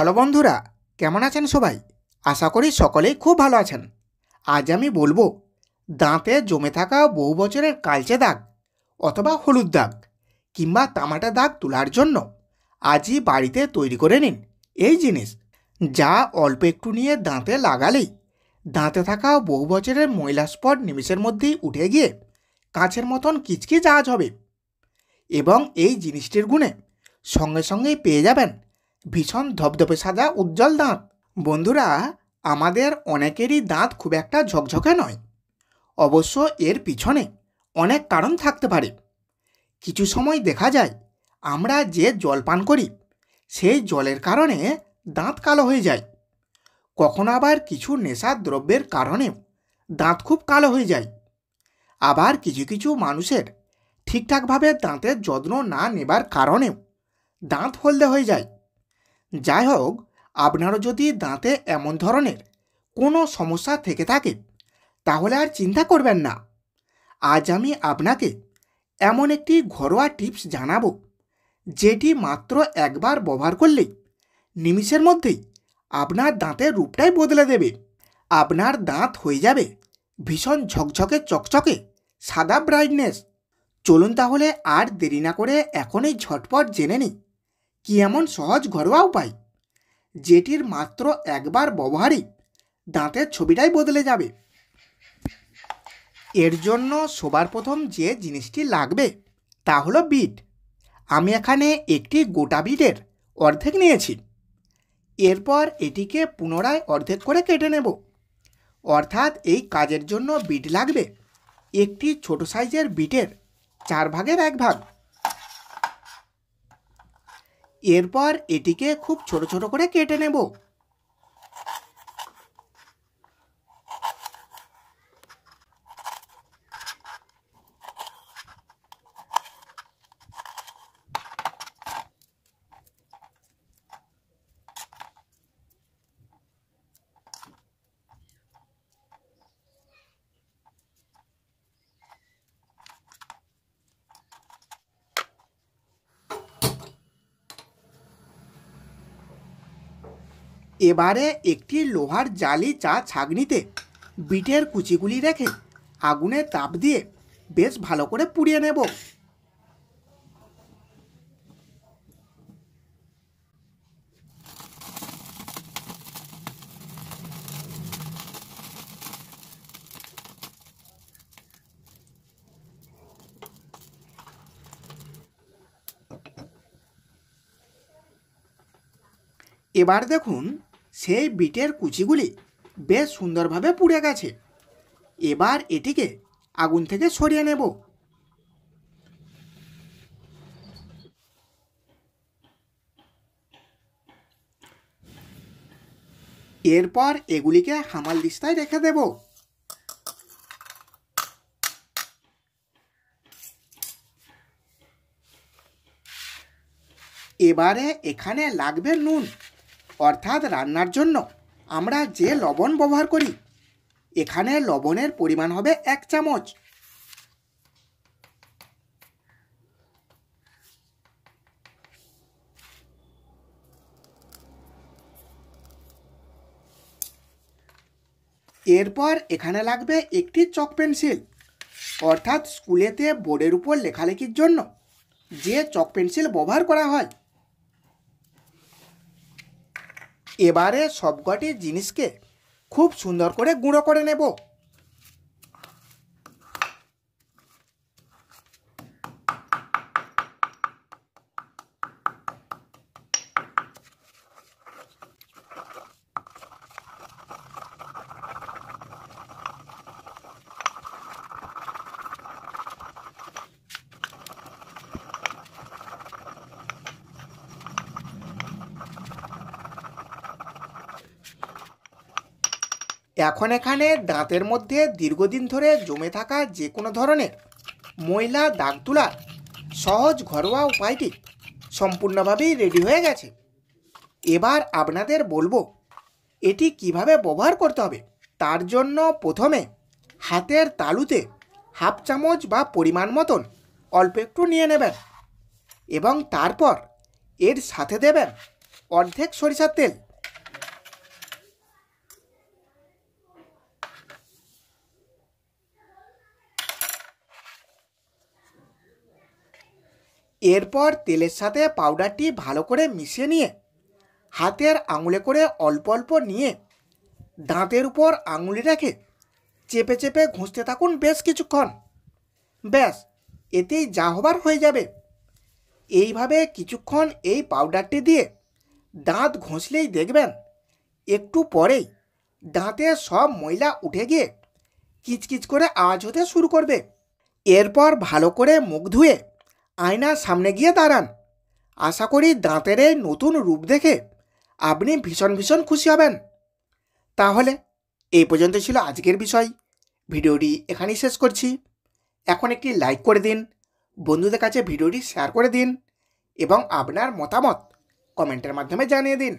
hello বন্ধুরা কেমন আছেন সবাই আশা করি সকলেই খুব ভালো আছেন আজ আমি বলবো দাঁতে জমে থাকা বহু বছরের কালচে দাগ অথবা হলুদ দাগ কিংবা তামাটা দাগ তোলার জন্য আজই বাড়িতে তৈরি করে নিন এই জিনিস যা অল্প একটু নিয়ে দাঁতে লাগালেই দাঁতে থাকা বহু বছরের ময়লা স্পট নিমিষের মধ্যেই উঠে গিয়ে কাঁচের মতন কিচকি জাহাজ হবে এবং এই জিনিসটির গুণে সঙ্গে সঙ্গেই পেয়ে যাবেন ভীষণ ধপধপে সাদা উজ্জ্বল দাঁত বন্ধুরা আমাদের অনেকেরই দাঁত খুব একটা ঝকঝকে নয় অবশ্য এর পিছনে অনেক কারণ থাকতে পারে কিছু সময় দেখা যায় আমরা যে জল পান করি সেই জলের কারণে দাঁত কালো হয়ে যায় কখনো আবার কিছু নেশা দ্রব্যের কারণেও দাঁত খুব কালো হয়ে যায় আবার কিছু কিছু মানুষের ঠিকঠাকভাবে দাঁতের যত্ন না নেবার কারণেও দাঁত হলদে হয়ে যায় যাই হোক আপনারও যদি দাঁতে এমন ধরনের কোনো সমস্যা থেকে থাকে তাহলে আর চিন্তা করবেন না আজ আমি আপনাকে এমন একটি ঘরোয়া টিপস জানাবো যেটি মাত্র একবার ব্যবহার করলেই নিমিষের মধ্যেই আপনার দাঁতের রূপটাই বদলে দেবে আপনার দাঁত হয়ে যাবে ভীষণ ঝকঝকে চকচকে সাদা ব্রাইটনেস চলুন তাহলে আর দেরি না করে এখনই ঝটপট জেনে নিই কি এমন সহজ ঘরোয়া উপায় যেটির মাত্র একবার ব্যবহারই দাঁতের ছবিটাই বদলে যাবে এর জন্য সবার প্রথম যে জিনিসটি লাগবে তা হলো বিট আমি এখানে একটি গোটা বিটের অর্ধেক নিয়েছি এরপর এটিকে পুনরায় অর্ধেক করে কেটে নেব অর্থাৎ এই কাজের জন্য বিট লাগবে একটি ছোট সাইজের বিটের চার ভাগের এক ভাগ এরপর এটিকে খুব ছোট ছোট করে কেটে নেব এবারে একটি লোহার জালি চা ছাগনিতে বিটের কুচিগুলি রেখে আগুনে তাপ দিয়ে বেশ ভালো করে পুড়িয়ে নেব এবার দেখুন সেই বিটের কুচিগুলি বেশ সুন্দরভাবে পুড়ে গেছে এবার এটিকে আগুন থেকে সরিয়ে নেব এরপর এগুলিকে হামাল দিস্তায় রেখে দেব এবারে এখানে লাগবে নুন অর্থাৎ রান্নার জন্য আমরা যে লবণ ব্যবহার করি এখানে লবণের পরিমাণ হবে এক চামচ এরপর এখানে লাগবে একটি চক পেন্সিল অর্থাৎ স্কুলেতে বোর্ডের উপর লেখালেখির জন্য যে চক পেন্সিল ব্যবহার করা হয় এবারে সবকটি জিনিসকে খুব সুন্দর করে গুঁড়ো করে নেব এখন এখানে দাঁতের মধ্যে দীর্ঘদিন ধরে জমে থাকা যে কোনো ধরনের ময়লা দাগ তোলার সহজ ঘরোয়া উপায়টি সম্পূর্ণভাবেই রেডি হয়ে গেছে এবার আপনাদের বলবো এটি কিভাবে ব্যবহার করতে হবে তার জন্য প্রথমে হাতের তালুতে হাফ চামচ বা পরিমাণ মতন অল্প একটু নিয়ে নেবেন এবং তারপর এর সাথে দেবেন অর্ধেক সরিষার তেল এরপর তেলের সাথে পাউডারটি ভালো করে মিশিয়ে নিয়ে হাতের আঙুলে করে অল্প অল্প নিয়ে দাঁতের উপর আঙুলি রেখে চেপে চেপে ঘুষতে থাকুন বেশ কিছুক্ষণ ব্যাস এতেই যা হবার হয়ে যাবে এইভাবে কিছুক্ষণ এই পাউডারটি দিয়ে দাঁত ঘষলেই দেখবেন একটু পরেই দাঁতে সব ময়লা উঠে গিয়ে কিচকিচ করে আওয়াজ হতে শুরু করবে এরপর ভালো করে মুখ ধুয়ে আয়নার সামনে গিয়ে দাঁড়ান আশা করি দাঁতের এই নতুন রূপ দেখে আপনি ভীষণ ভীষণ খুশি হবেন তাহলে এই পর্যন্ত ছিল আজকের বিষয় ভিডিওটি এখানেই শেষ করছি এখন একটি লাইক করে দিন বন্ধুদের কাছে ভিডিওটি শেয়ার করে দিন এবং আপনার মতামত কমেন্টের মাধ্যমে জানিয়ে দিন